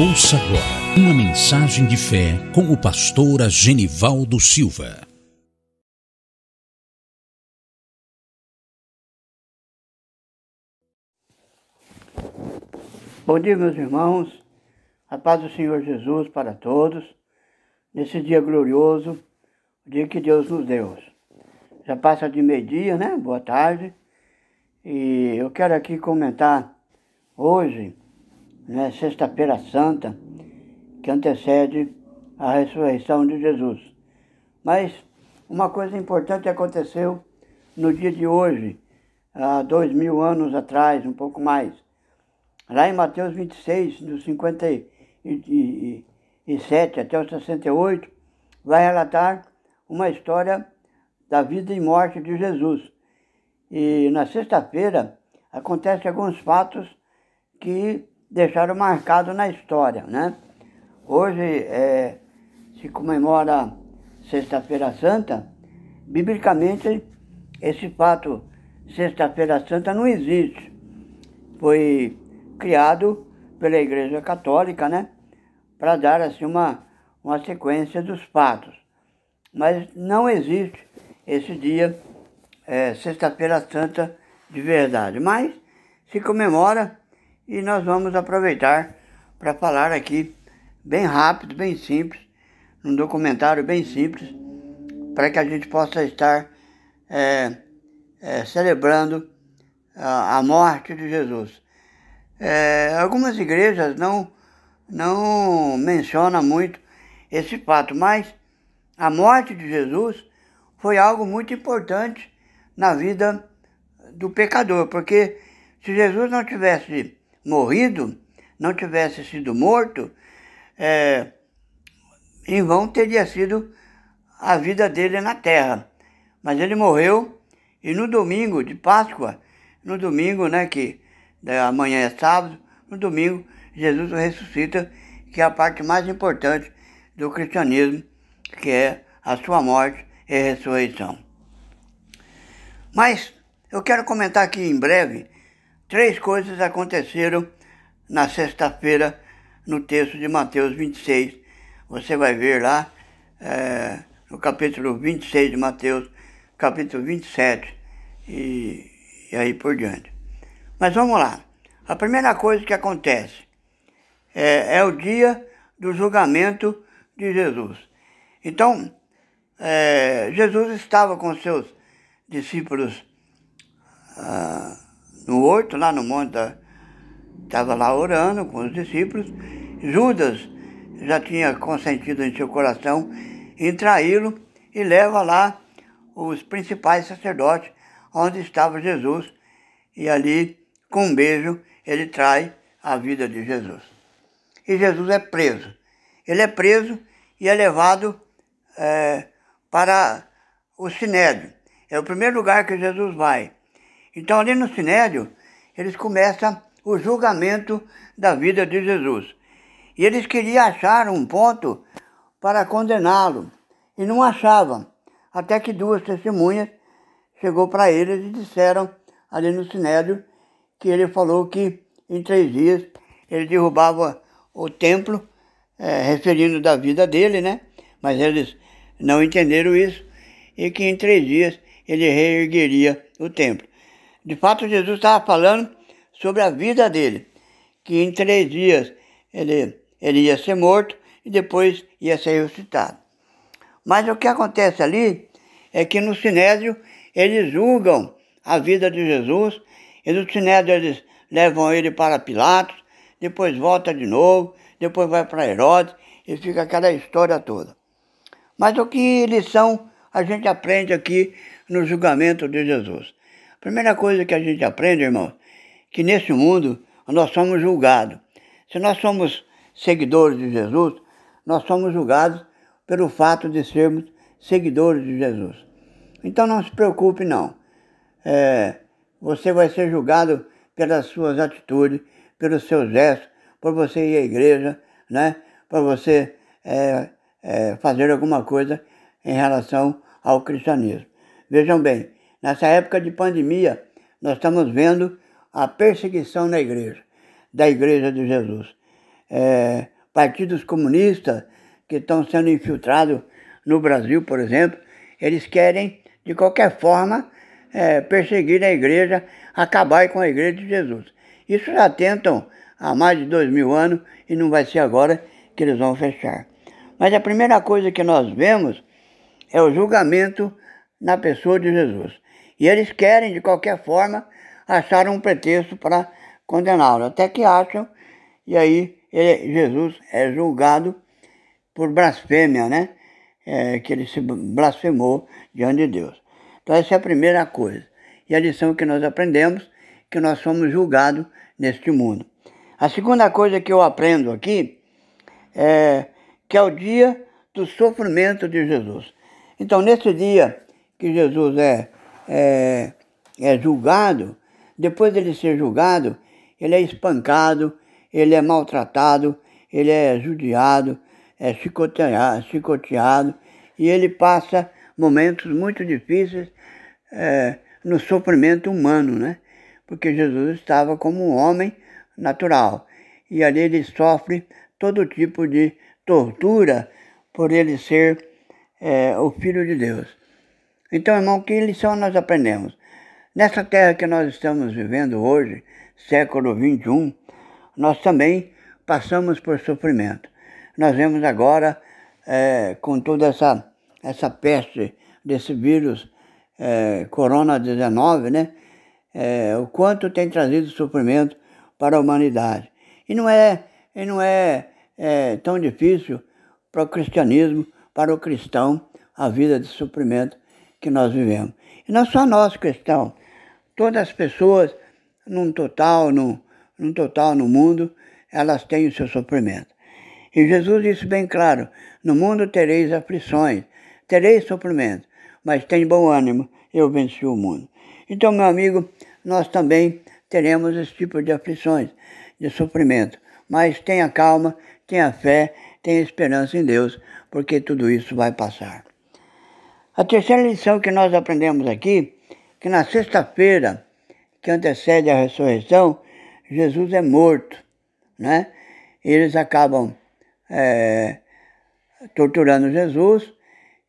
Ouça agora uma mensagem de fé com o pastor Genivaldo Silva. Bom dia, meus irmãos. A paz do Senhor Jesus para todos. Nesse dia glorioso, o dia que Deus nos deu. Já passa de meio-dia, né? Boa tarde. E eu quero aqui comentar hoje né, Sexta-feira Santa, que antecede a ressurreição de Jesus. Mas uma coisa importante aconteceu no dia de hoje, há dois mil anos atrás, um pouco mais. Lá em Mateus 26, dos 57 até o 68, vai relatar uma história da vida e morte de Jesus. E na sexta-feira acontecem alguns fatos que deixaram marcado na história, né? Hoje é, se comemora Sexta-feira Santa, biblicamente esse fato Sexta-feira Santa não existe. Foi criado pela Igreja Católica, né? Para dar assim uma, uma sequência dos fatos. Mas não existe esse dia, é, Sexta-feira Santa, de verdade. Mas se comemora e nós vamos aproveitar para falar aqui, bem rápido, bem simples, num documentário bem simples, para que a gente possa estar é, é, celebrando a, a, morte de Jesus. É, algumas igrejas não, não mencionam muito esse fato, mas a morte de Jesus foi algo muito importante na vida do pecador, porque se Jesus não tivesse morrido, não tivesse sido morto, é, em vão teria sido a vida dele na terra. Mas ele morreu e no domingo de Páscoa, no domingo, né, que amanhã é sábado, no domingo Jesus ressuscita, que é a parte mais importante do cristianismo, que é a sua morte e ressurreição. Mas eu quero comentar aqui em breve Três coisas aconteceram na sexta-feira no texto de Mateus 26. Você vai ver lá é, no capítulo 26 de Mateus, capítulo 27 e, e aí por diante. Mas vamos lá. A primeira coisa que acontece é, é o dia do julgamento de Jesus. Então, é, Jesus estava com seus discípulos. Ah, no horto, lá no monte, estava lá orando com os discípulos. Judas já tinha consentido em seu coração em traí-lo e leva lá os principais sacerdotes onde estava Jesus e ali, com um beijo, ele trai a vida de Jesus. E Jesus é preso. Ele é preso e é levado é, para o Sinédrio. É o primeiro lugar que Jesus vai. Então, ali no Sinédrio, eles começam o julgamento da vida de Jesus. E eles queriam achar um ponto para condená-lo, e não achavam, até que duas testemunhas chegou para eles e disseram ali no Sinédrio que ele falou que em três dias ele derrubava o templo, é, referindo da vida dele, né? Mas eles não entenderam isso, e que em três dias ele reergueria o templo. De fato, Jesus estava falando sobre a vida dele, que em três dias ele, ele ia ser morto e depois ia ser ressuscitado. Mas o que acontece ali é que no sinédrio eles julgam a vida de Jesus, e no sinédrio eles levam ele para Pilatos, depois volta de novo, depois vai para Herodes, e fica aquela história toda. Mas o que lição a gente aprende aqui no julgamento de Jesus? Primeira coisa que a gente aprende, irmão, que nesse mundo nós somos julgados. Se nós somos seguidores de Jesus, nós somos julgados pelo fato de sermos seguidores de Jesus. Então não se preocupe não. É, você vai ser julgado pelas suas atitudes, pelos seus gestos, por você ir à igreja, né? Por você é, é, fazer alguma coisa em relação ao cristianismo. Vejam bem, Nessa época de pandemia, nós estamos vendo a perseguição na igreja, da igreja de Jesus. É, partidos comunistas que estão sendo infiltrados no Brasil, por exemplo, eles querem, de qualquer forma, é, perseguir a igreja, acabar com a igreja de Jesus. Isso já tentam há mais de dois mil anos e não vai ser agora que eles vão fechar. Mas a primeira coisa que nós vemos é o julgamento na pessoa de Jesus. E eles querem, de qualquer forma, achar um pretexto para condená-lo, até que acham, e aí ele, Jesus é julgado por blasfêmia, né? É, que ele se blasfemou diante de Deus. Então, essa é a primeira coisa. E a lição que nós aprendemos que nós somos julgados neste mundo. A segunda coisa que eu aprendo aqui é que é o dia do sofrimento de Jesus. Então, nesse dia que Jesus é é, é julgado, depois dele ser julgado, ele é espancado, ele é maltratado, ele é judiado, é chicoteado, chicoteado e ele passa momentos muito difíceis é, no sofrimento humano, né? Porque Jesus estava como um homem natural e ali ele sofre todo tipo de tortura por ele ser é, o Filho de Deus. Então, irmão, que lição nós aprendemos? Nessa terra que nós estamos vivendo hoje, século XXI, nós também passamos por sofrimento. Nós vemos agora, é, com toda essa, essa peste desse vírus é, Corona-19, né? É, o quanto tem trazido sofrimento para a humanidade. E não é, e não é, é tão difícil para o cristianismo, para o cristão, a vida de sofrimento que nós vivemos. E não só nós cristãos, todas as pessoas, num total, no num total no mundo, elas têm o seu sofrimento. E Jesus disse bem claro: no mundo tereis aflições, tereis sofrimento, mas tem bom ânimo, eu venci o mundo. Então, meu amigo, nós também teremos esse tipo de aflições, de sofrimento. Mas tenha calma, tenha fé, tenha esperança em Deus, porque tudo isso vai passar. A terceira lição que nós aprendemos aqui, que na sexta-feira que antecede a ressurreição, Jesus é morto, né? Eles acabam é, torturando Jesus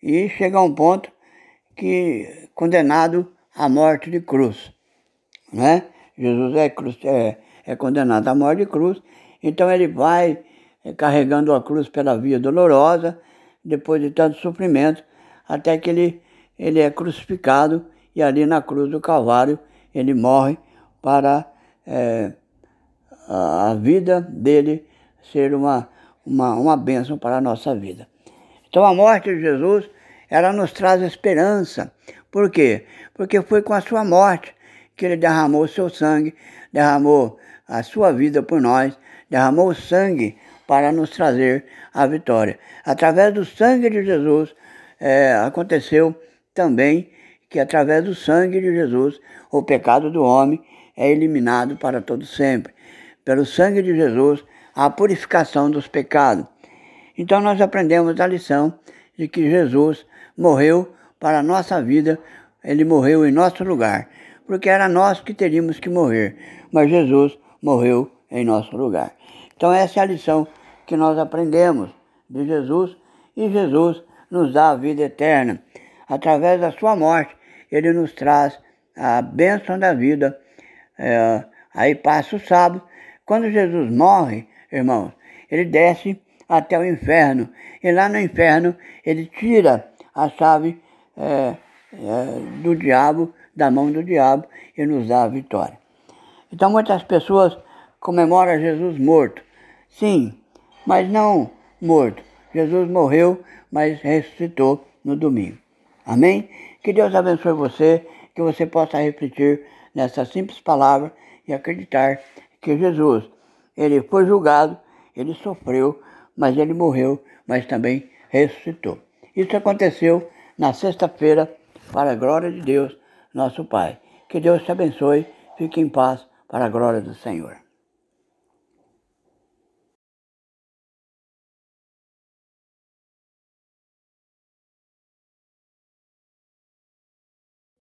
e chega a um ponto que condenado à morte de cruz, né? Jesus é, cruz, é, é condenado à morte de cruz, então ele vai é, carregando a cruz pela via dolorosa, depois de tanto sofrimento, até que ele, ele é crucificado e ali na cruz do Calvário ele morre para é, a vida dele ser uma, uma, uma bênção para a nossa vida. Então a morte de Jesus, ela nos traz esperança. Por quê? Porque foi com a sua morte que ele derramou o seu sangue, derramou a sua vida por nós, derramou o sangue para nos trazer a vitória. Através do sangue de Jesus, é, aconteceu também que através do sangue de Jesus o pecado do homem é eliminado para todo sempre. Pelo sangue de Jesus a purificação dos pecados. Então nós aprendemos a lição de que Jesus morreu para a nossa vida, ele morreu em nosso lugar, porque era nós que teríamos que morrer, mas Jesus morreu em nosso lugar. Então essa é a lição que nós aprendemos de Jesus e Jesus nos dá a vida eterna. Através da sua morte, ele nos traz a bênção da vida. É, aí passa o sábado. Quando Jesus morre, irmãos, ele desce até o inferno. E lá no inferno, ele tira a chave é, é, do diabo, da mão do diabo, e nos dá a vitória. Então, muitas pessoas comemoram Jesus morto. Sim, mas não morto. Jesus morreu, mas ressuscitou no domingo. Amém? Que Deus abençoe você, que você possa refletir nessa simples palavra e acreditar que Jesus, ele foi julgado, ele sofreu, mas ele morreu, mas também ressuscitou. Isso aconteceu na sexta-feira, para a glória de Deus, nosso Pai. Que Deus te abençoe, fique em paz, para a glória do Senhor.